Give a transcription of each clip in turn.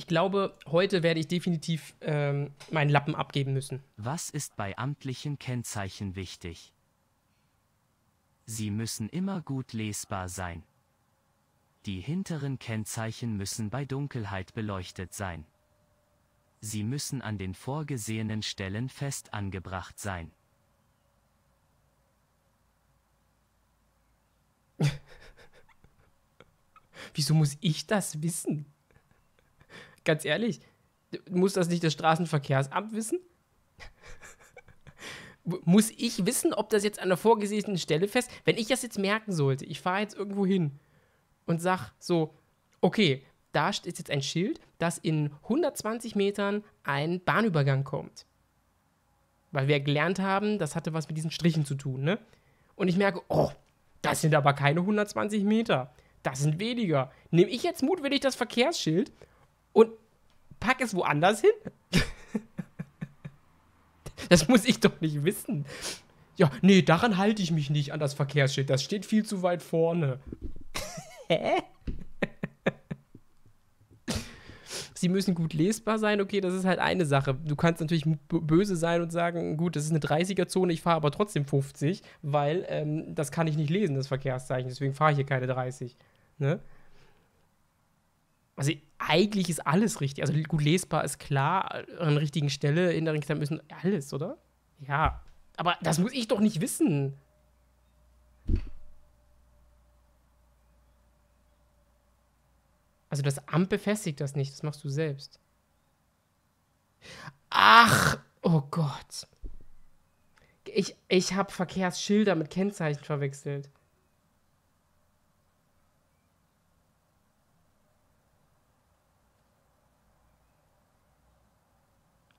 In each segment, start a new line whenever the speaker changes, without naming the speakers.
ich glaube, heute werde ich definitiv ähm, meinen Lappen abgeben müssen. Was ist
bei amtlichen Kennzeichen wichtig? Sie müssen immer gut lesbar sein. Die hinteren Kennzeichen müssen bei Dunkelheit beleuchtet sein. Sie müssen an den vorgesehenen Stellen fest angebracht sein.
Wieso muss ich das wissen? Ganz ehrlich, muss das nicht das Straßenverkehrsamt wissen? muss ich wissen, ob das jetzt an der vorgesehenen Stelle fest, wenn ich das jetzt merken sollte, ich fahre jetzt irgendwo hin und sag so, okay, da ist jetzt ein Schild, dass in 120 Metern ein Bahnübergang kommt. Weil wir gelernt haben, das hatte was mit diesen Strichen zu tun, ne? Und ich merke, oh, das sind aber keine 120 Meter. Das sind weniger. Nehme ich jetzt mutwillig das Verkehrsschild und pack es woanders hin. das muss ich doch nicht wissen. Ja, nee, daran halte ich mich nicht an das Verkehrsschild. Das steht viel zu weit vorne. Hä? sie müssen gut lesbar sein, okay, das ist halt eine Sache. Du kannst natürlich böse sein und sagen, gut, das ist eine 30er-Zone, ich fahre aber trotzdem 50, weil ähm, das kann ich nicht lesen, das Verkehrszeichen, deswegen fahre ich hier keine 30. Ne? also eigentlich ist alles richtig. Also gut lesbar ist klar, äh, an der richtigen Stelle, in der richtigen müssen alles, oder? Ja. Aber das muss ich doch nicht wissen. Also das Amt befestigt das nicht, das machst du selbst. Ach, oh Gott. Ich, ich habe Verkehrsschilder mit Kennzeichen verwechselt.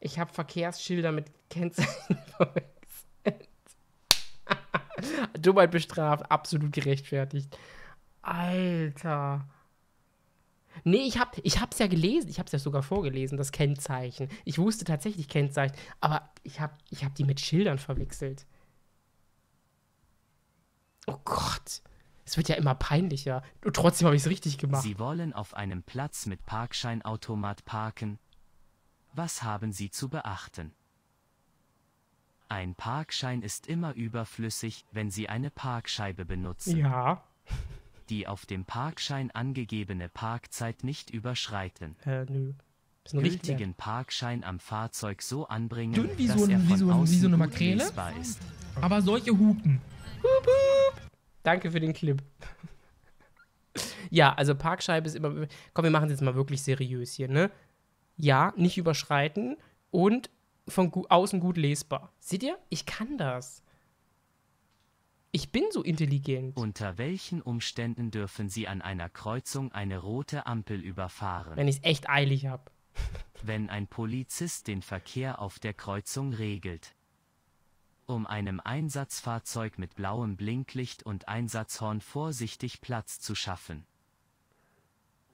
ich habe Verkehrsschilder mit Kennzeichen verwechselt. Dummheit bestraft, absolut gerechtfertigt. Alter. Nee, ich hab, ich ja gelesen, ich habe es ja sogar vorgelesen, das Kennzeichen. Ich wusste tatsächlich Kennzeichen, aber ich habe ich hab die mit Schildern verwechselt. Oh Gott. Es wird ja immer peinlicher. trotzdem habe ich es richtig gemacht. Sie
wollen auf einem Platz mit Parkscheinautomat parken, was haben Sie zu beachten? Ein Parkschein ist immer überflüssig, wenn Sie eine Parkscheibe benutzen. Ja. Die auf dem Parkschein angegebene Parkzeit nicht überschreiten. Äh,
nö. Ist noch Gültigen
nicht Parkschein am Fahrzeug so anbringen, Dünn wie dass so, ein, er von wie so, außen wie so eine Makrele, ist.
Aber solche Hupen. Hup, hup. Danke für den Clip. ja, also Parkscheibe ist immer. Komm, wir machen es jetzt mal wirklich seriös hier, ne? ja, nicht überschreiten und von außen gut lesbar.
Seht ihr? Ich kann das. Ich bin so intelligent. Unter welchen Umständen dürfen Sie an einer Kreuzung eine rote Ampel überfahren? Wenn ich es echt eilig habe. Wenn ein Polizist den Verkehr auf der Kreuzung regelt. Um einem Einsatzfahrzeug mit blauem Blinklicht und Einsatzhorn vorsichtig Platz zu schaffen.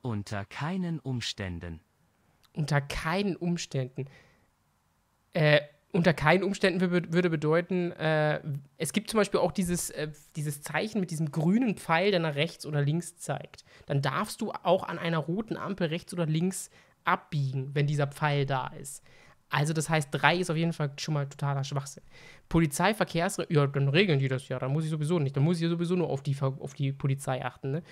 Unter keinen Umständen
unter keinen Umständen, äh, unter keinen Umständen würde bedeuten, äh, es gibt zum Beispiel auch dieses, äh, dieses Zeichen mit diesem grünen Pfeil, der nach rechts oder links zeigt. Dann darfst du auch an einer roten Ampel rechts oder links abbiegen, wenn dieser Pfeil da ist. Also das heißt, drei ist auf jeden Fall schon mal totaler Schwachsinn. Polizeiverkehrsregeln, ja, dann regeln die das ja, dann muss ich sowieso nicht, dann muss ich sowieso nur auf die, auf die Polizei achten. Ne?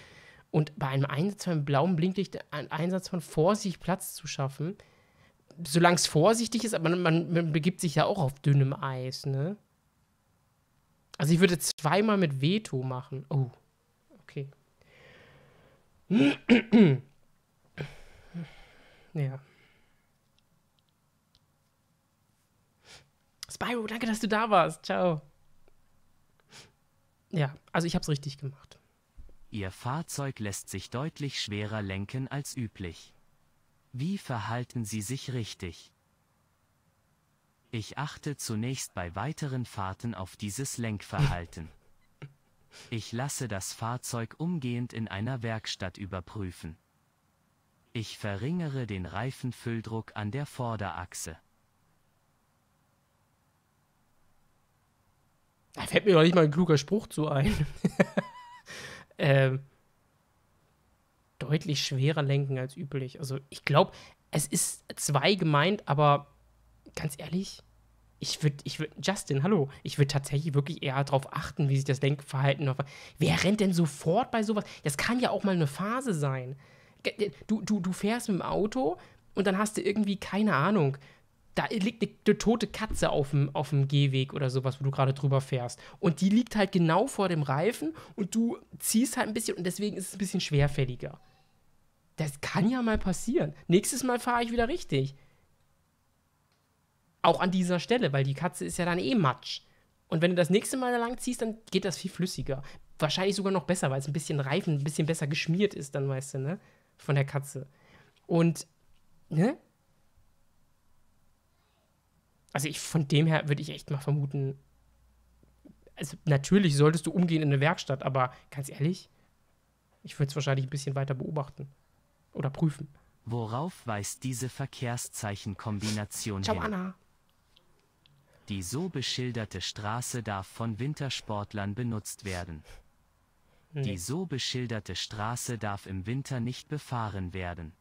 Und bei einem Einsatz, beim blauen Blinklicht, einen Einsatz von Vorsicht Platz zu schaffen, solange es vorsichtig ist, aber man, man, begibt sich ja auch auf dünnem Eis, ne? Also ich würde zweimal mit Veto machen. Oh, okay. ja. Spyro, danke, dass du da warst. Ciao. Ja, also ich habe es richtig gemacht.
Ihr Fahrzeug lässt sich deutlich schwerer lenken als üblich. Wie verhalten Sie sich richtig? Ich achte zunächst bei weiteren Fahrten auf dieses Lenkverhalten. Ich lasse das Fahrzeug umgehend in einer Werkstatt überprüfen. Ich verringere den Reifenfülldruck an der Vorderachse. Da
fällt mir doch nicht mal ein kluger Spruch zu ein. Ähm, deutlich schwerer lenken als üblich. Also ich glaube, es ist zwei gemeint, aber ganz ehrlich, ich würde, ich würde, Justin, hallo, ich würde tatsächlich wirklich eher darauf achten, wie sich das Lenkverhalten. Auf, wer rennt denn sofort bei sowas? Das kann ja auch mal eine Phase sein. Du, du, du fährst mit dem Auto und dann hast du irgendwie, keine Ahnung, da liegt eine, eine tote Katze auf dem, auf dem Gehweg oder sowas, wo du gerade drüber fährst. Und die liegt halt genau vor dem Reifen und du ziehst halt ein bisschen und deswegen ist es ein bisschen schwerfälliger. Das kann ja mal passieren. Nächstes Mal fahre ich wieder richtig. Auch an dieser Stelle, weil die Katze ist ja dann eh matsch. Und wenn du das nächste Mal da lang ziehst, dann geht das viel flüssiger. Wahrscheinlich sogar noch besser, weil es ein bisschen Reifen, ein bisschen besser geschmiert ist, dann weißt du, ne? Von der Katze. Und, ne? Also ich, von dem her würde ich echt mal vermuten, also natürlich solltest du umgehen in eine Werkstatt, aber ganz ehrlich, ich würde es wahrscheinlich ein bisschen weiter beobachten oder prüfen.
Worauf weist diese Verkehrszeichenkombination Ciao, hin? Anna. Die so beschilderte Straße darf von Wintersportlern benutzt werden. Nee. Die so beschilderte Straße darf im Winter nicht befahren werden.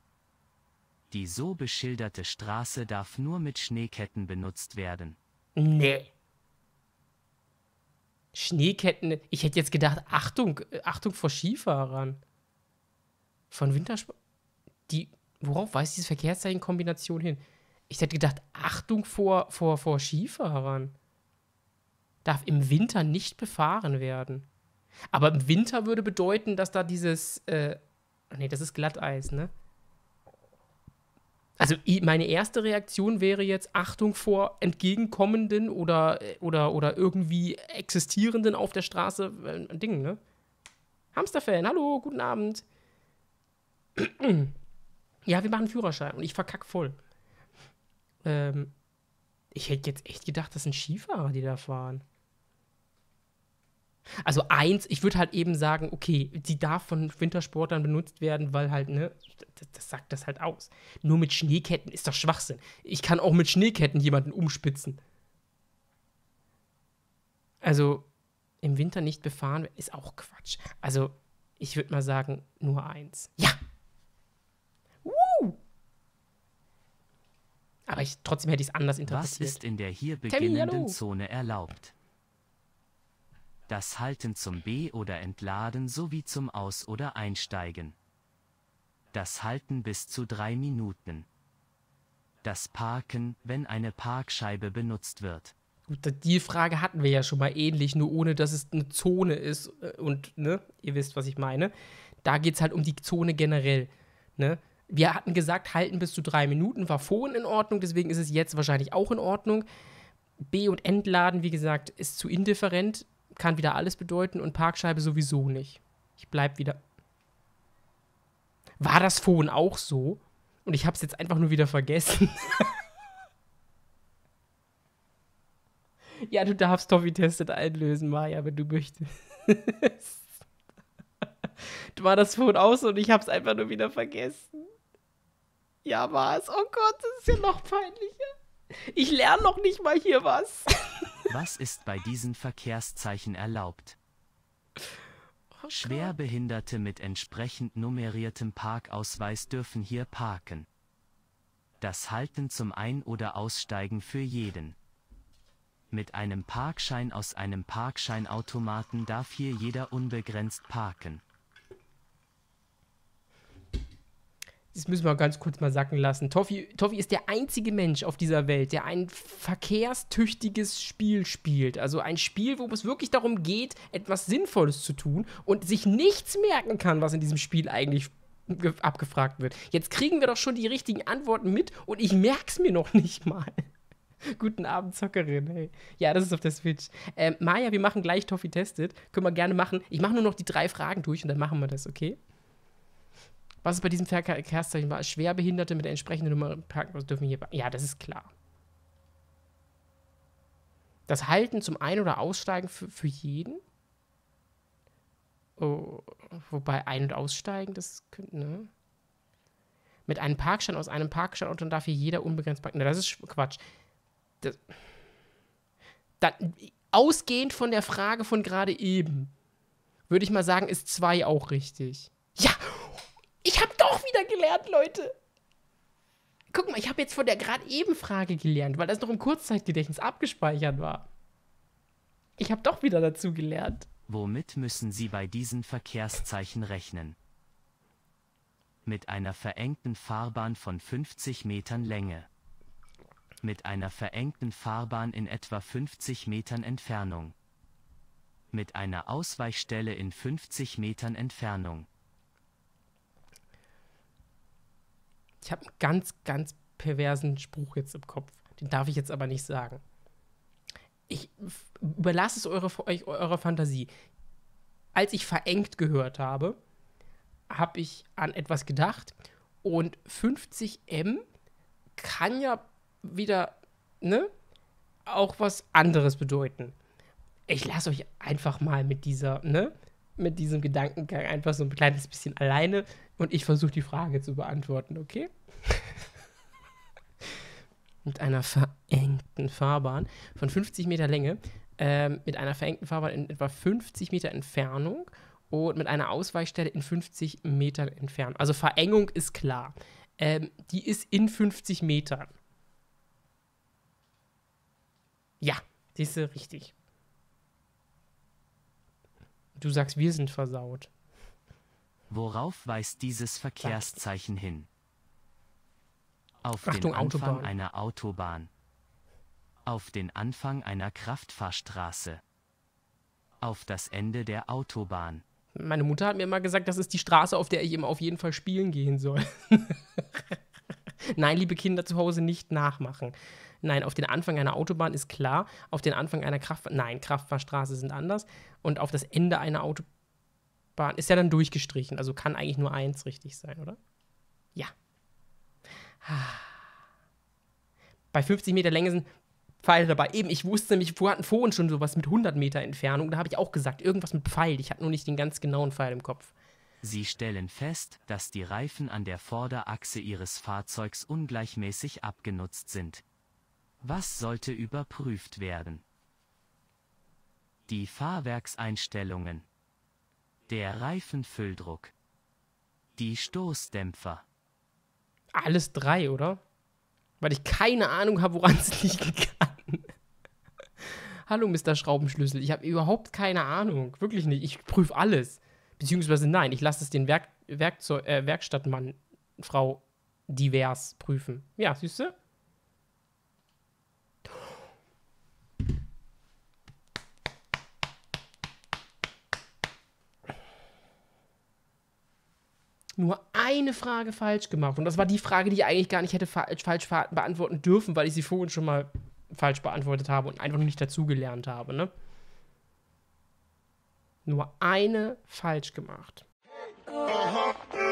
Die so beschilderte Straße darf nur mit Schneeketten benutzt werden.
Nee. Schneeketten. Ich hätte jetzt gedacht, Achtung, äh, Achtung vor Skifahrern. Von Wintersport. Die. Worauf weist diese Verkehrszeichenkombination hin? Ich hätte gedacht, Achtung vor, vor, vor Skifahrern. Darf im Winter nicht befahren werden. Aber im Winter würde bedeuten, dass da dieses. Äh, nee, das ist Glatteis, ne? Also meine erste Reaktion wäre jetzt Achtung vor entgegenkommenden oder, oder, oder irgendwie existierenden auf der Straße äh, Dingen, ne? Hamsterfan, hallo, guten Abend. ja, wir machen Führerschein und ich verkack voll. Ähm, ich hätte jetzt echt gedacht, das sind Skifahrer, die da fahren. Also eins, ich würde halt eben sagen, okay, sie darf von Wintersportlern benutzt werden, weil halt, ne, das, das, sagt das halt aus. Nur mit Schneeketten ist doch Schwachsinn. Ich kann auch mit Schneeketten jemanden umspitzen. Also im Winter nicht befahren ist auch Quatsch. Also ich würde mal sagen, nur eins. Ja! Woo! Aber ich, trotzdem hätte ich es anders interessiert. Was ist in der hier beginnenden Termin, Zone
erlaubt? das Halten zum B- oder Entladen sowie zum Aus- oder Einsteigen. Das Halten bis zu drei Minuten. Das Parken, wenn eine Parkscheibe benutzt wird. Gut,
die Frage hatten wir ja schon mal ähnlich, nur ohne, dass es eine Zone ist äh, und, ne, ihr wisst, was ich meine. Da geht es halt um die Zone generell, ne. Wir hatten gesagt, halten bis zu drei Minuten war vorhin in Ordnung, deswegen ist es jetzt wahrscheinlich auch in Ordnung. B- und Entladen, wie gesagt, ist zu indifferent kann wieder alles bedeuten und Parkscheibe sowieso nicht. Ich bleib wieder. War das vorhin auch so? Und ich hab's jetzt einfach nur wieder vergessen. ja, du darfst Toffee Tested einlösen, Maja, wenn du möchtest. war das vorhin auch so und ich hab's einfach nur wieder vergessen. Ja, war's. Oh Gott, das ist ja noch peinlicher. Ich lerne noch nicht mal hier was.
Was ist bei diesen Verkehrszeichen erlaubt? Oh Schwerbehinderte mit entsprechend nummeriertem Parkausweis dürfen hier parken. Das Halten zum Ein- oder Aussteigen für jeden. Mit einem Parkschein aus einem Parkscheinautomaten darf hier jeder unbegrenzt parken.
das müssen wir ganz kurz mal sacken lassen. Toffi, Toffi ist der einzige Mensch auf dieser Welt, der ein verkehrstüchtiges Spiel spielt. Also ein Spiel, wo es wirklich darum geht, etwas Sinnvolles zu tun und sich nichts merken kann, was in diesem Spiel eigentlich abgefragt wird. Jetzt kriegen wir doch schon die richtigen Antworten mit und ich merk's mir noch nicht mal. Guten Abend, Zockerin. Hey. Ja, das ist auf der Switch. Ähm, Maja, wir machen gleich Toffee Tested. Können wir gerne machen. Ich mache nur noch die drei Fragen durch und dann machen wir das, okay? Was ist bei diesem Verkehrszeichen war? Schwerbehinderte mit der entsprechenden Nummer parken dürfen hier. Ja, das ist klar. Das Halten zum Ein- oder Aussteigen für, für jeden? Oh, wobei Ein- und Aussteigen, das könnte, ne? Mit einem Parkstein aus einem Parksteinort und darf hier jeder unbegrenzt parken. Na, das ist Quatsch. Das, dann, ausgehend von der Frage von gerade eben, würde ich mal sagen, ist zwei auch richtig. Ja, ich habe doch wieder gelernt, Leute. Guck mal, ich habe jetzt von der gerade eben Frage gelernt, weil das noch im Kurzzeitgedächtnis abgespeichert war. Ich habe doch wieder dazu gelernt.
Womit müssen Sie bei diesen Verkehrszeichen rechnen? Mit einer verengten Fahrbahn von 50 Metern Länge. Mit einer verengten Fahrbahn in etwa 50 Metern Entfernung. Mit einer Ausweichstelle in 50 Metern Entfernung. Ich habe einen ganz,
ganz perversen Spruch jetzt im Kopf. Den darf ich jetzt aber nicht sagen. Ich überlasse es eure, euch, eurer Fantasie. Als ich verengt gehört habe, habe ich an etwas gedacht und 50 M kann ja wieder, ne, auch was anderes bedeuten. Ich lasse euch einfach mal mit dieser, ne, mit diesem Gedankengang einfach so ein kleines bisschen alleine und ich versuche die Frage zu beantworten, okay? mit einer verengten Fahrbahn von 50 Meter Länge, äh, mit einer verengten Fahrbahn in etwa 50 Meter Entfernung und mit einer Ausweichstelle in 50 Metern Entfernung. Also Verengung ist klar. Ähm, die ist in 50 Metern. Ja, diese richtig. Du sagst, wir sind versaut.
Worauf weist dieses Verkehrszeichen hin? Auf Achtung, den Anfang Autobahn. einer Autobahn. Auf den Anfang einer Kraftfahrstraße. Auf das Ende der Autobahn.
Meine Mutter hat mir immer gesagt, das ist die Straße, auf der ich immer auf jeden Fall spielen gehen soll. Nein, liebe Kinder zu Hause nicht nachmachen. Nein, auf den Anfang einer Autobahn ist klar, auf den Anfang einer Kraft, nein, Kraftfahrstraße sind anders und auf das Ende einer Autobahn ist ja dann durchgestrichen, also kann eigentlich nur eins richtig sein, oder? Ja. Bei 50 Meter Länge sind Pfeile dabei. Eben, ich wusste nämlich, wir hatten vorhin schon sowas mit 100 Meter Entfernung, da habe ich auch gesagt, irgendwas mit Pfeil, ich hatte nur nicht den ganz genauen Pfeil im
Kopf. Sie stellen fest, dass die Reifen an der Vorderachse Ihres Fahrzeugs ungleichmäßig abgenutzt sind. Was sollte überprüft werden? Die Fahrwerkseinstellungen. Der Reifenfülldruck. Die Stoßdämpfer. Alles drei, oder? Weil ich keine Ahnung habe, woran es liegt.
Hallo, Mr. Schraubenschlüssel. Ich habe überhaupt keine Ahnung. Wirklich nicht. Ich prüfe alles. Beziehungsweise nein, ich lasse es den Werk Werkzeug äh, Werkstattmann, Frau divers prüfen. Ja, siehst du? nur eine Frage falsch gemacht. Und das war die Frage, die ich eigentlich gar nicht hätte falsch, falsch beantworten dürfen, weil ich sie vorhin schon mal falsch beantwortet habe und einfach noch nicht dazugelernt habe. Ne? Nur eine falsch gemacht. Aha.